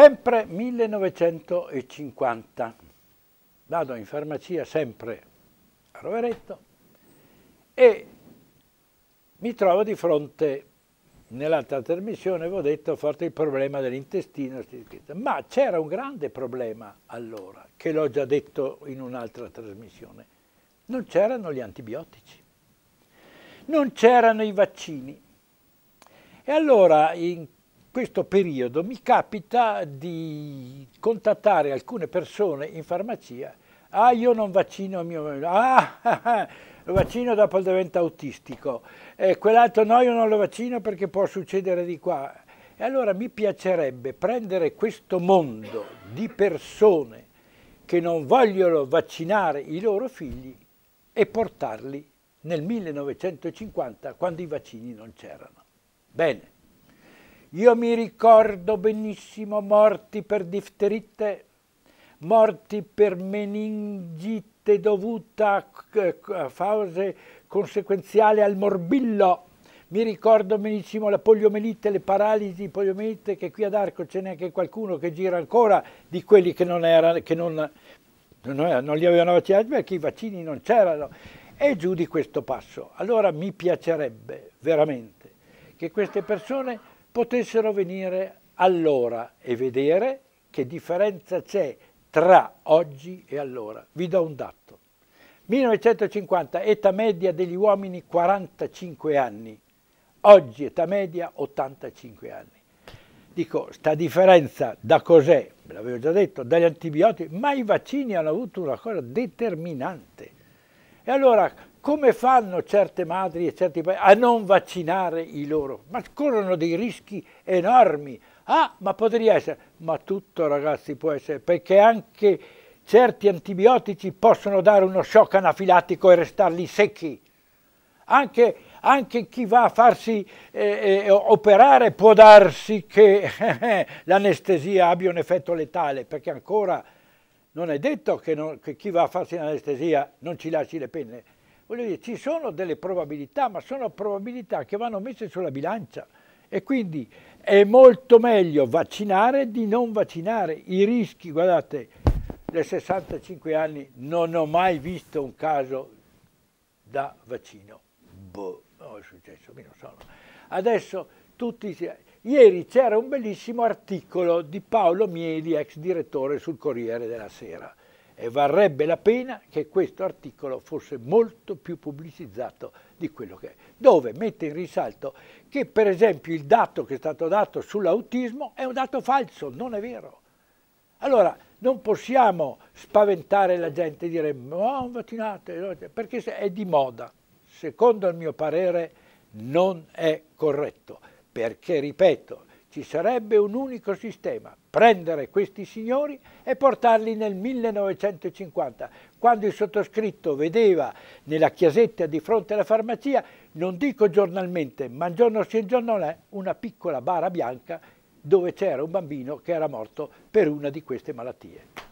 Sempre 1950, vado in farmacia sempre a Roveretto e mi trovo di fronte, nell'altra trasmissione avevo detto forte il problema dell'intestino, ma c'era un grande problema allora, che l'ho già detto in un'altra trasmissione, non c'erano gli antibiotici, non c'erano i vaccini. E allora in questo periodo mi capita di contattare alcune persone in farmacia. Ah, io non vaccino mio... Ah, vaccino dopo diventa autistico. Eh, quell'altro no, io non lo vaccino perché può succedere di qua. E allora mi piacerebbe prendere questo mondo di persone che non vogliono vaccinare i loro figli e portarli nel 1950 quando i vaccini non c'erano. Bene. Io mi ricordo benissimo morti per difterite, morti per meningite dovuta a cause conseguenziali al morbillo. Mi ricordo benissimo la poliomelite, le paralisi poliomelite, che qui ad Arco ce n'è anche qualcuno che gira ancora di quelli che non, era, che non, non, non li avevano vaccinati perché i vaccini non c'erano. E giù di questo passo. Allora mi piacerebbe veramente che queste persone potessero venire allora e vedere che differenza c'è tra oggi e allora. Vi do un dato. 1950 età media degli uomini 45 anni, oggi età media 85 anni. Dico, sta differenza da cos'è? Ve l'avevo già detto, dagli antibiotici, ma i vaccini hanno avuto una cosa determinante e allora come fanno certe madri e certi paesi a non vaccinare i loro? Ma corrono dei rischi enormi. Ah, ma potrebbe essere, ma tutto ragazzi può essere, perché anche certi antibiotici possono dare uno shock anafilattico e restarli secchi. Anche, anche chi va a farsi eh, eh, operare può darsi che l'anestesia abbia un effetto letale, perché ancora non è detto che, non, che chi va a farsi l'anestesia non ci lasci le penne. Voglio dire, ci sono delle probabilità, ma sono probabilità che vanno messe sulla bilancia. E quindi è molto meglio vaccinare di non vaccinare. I rischi, guardate, da 65 anni non ho mai visto un caso da vaccino. Boh, non è successo, mi lo sono. Adesso tutti... Ieri c'era un bellissimo articolo di Paolo Mieli, ex direttore sul Corriere della Sera e varrebbe la pena che questo articolo fosse molto più pubblicizzato di quello che è, dove mette in risalto che per esempio il dato che è stato dato sull'autismo è un dato falso, non è vero. Allora, non possiamo spaventare la gente e dire no, vaccinate, perché è di moda. Secondo il mio parere non è corretto perché, ripeto, ci sarebbe un unico sistema, prendere questi signori e portarli nel 1950, quando il sottoscritto vedeva nella chiesetta di fronte alla farmacia, non dico giornalmente, ma giorno sì e giorno là, una piccola bara bianca dove c'era un bambino che era morto per una di queste malattie.